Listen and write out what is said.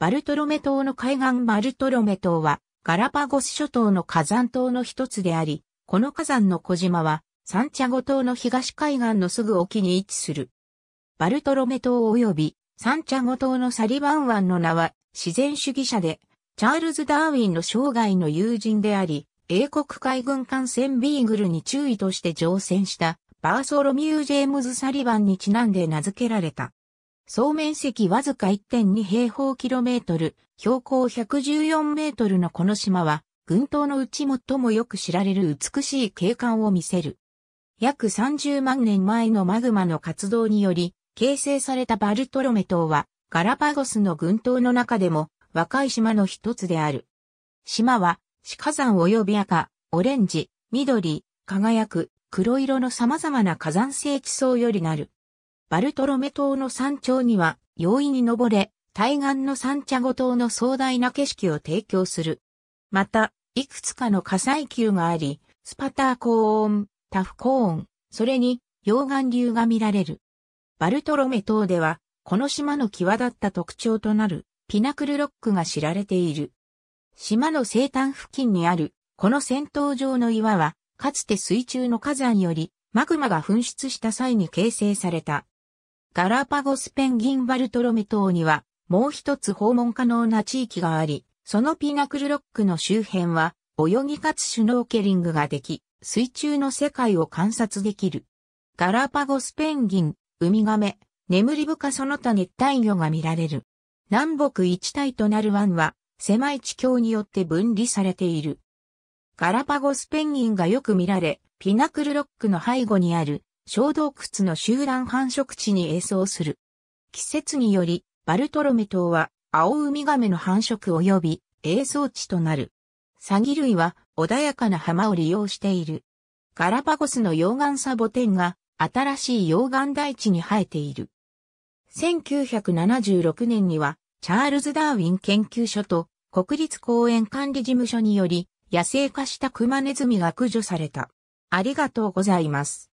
バルトロメ島の海岸バルトロメ島は、ガラパゴス諸島の火山島の一つであり、この火山の小島は、サンチャゴ島の東海岸のすぐ沖に位置する。バルトロメ島及びサンチャゴ島のサリバン湾の名は自然主義者で、チャールズ・ダーウィンの生涯の友人であり、英国海軍艦船ビーグルに注意として乗船したバーソロミュー・ジェームズ・サリバンにちなんで名付けられた。総面積わずか1.2平方キロメートル、標高114メートルのこの島は、群島のうち最もよく知られる美しい景観を見せる。約30万年前のマグマの活動により、形成されたバルトロメ島は、ガラパゴスの群島の中でも、若い島の一つである。島は、死火山及び赤、オレンジ、緑、輝く、黒色の様々な火山性地層よりなる。バルトロメ島の山頂には容易に登れ、対岸のサンチャゴ島の壮大な景色を提供する。また、いくつかの火災球があり、スパター高温、タフ高温、それに溶岩流が見られる。バルトロメ島では、この島の際立った特徴となるピナクルロックが知られている。島の西端付近にある、この戦闘場の岩は、かつて水中の火山よりマグマが噴出した際に形成されたガラパゴスペンギンバルトロメ島には、もう一つ訪問可能な地域があり、そのピナクルロックの周辺は、泳ぎかつシュノーケリングができ、水中の世界を観察できる。ガラパゴスペンギン、ウミガメ、眠り深その他熱帯魚が見られる。南北一体となる湾は、狭い地境によって分離されている。ガラパゴスペンギンがよく見られ、ピナクルロックの背後にある小洞窟の集団繁殖地に営巣する。季節により、バルトロメ島は、青ウミガメの繁殖及び、営像地となる。サギ類は、穏やかな浜を利用している。ガラパゴスの溶岩サボテンが、新しい溶岩大地に生えている。1976年には、チャールズ・ダーウィン研究所と、国立公園管理事務所により、野生化したクマネズミが駆除された。ありがとうございます。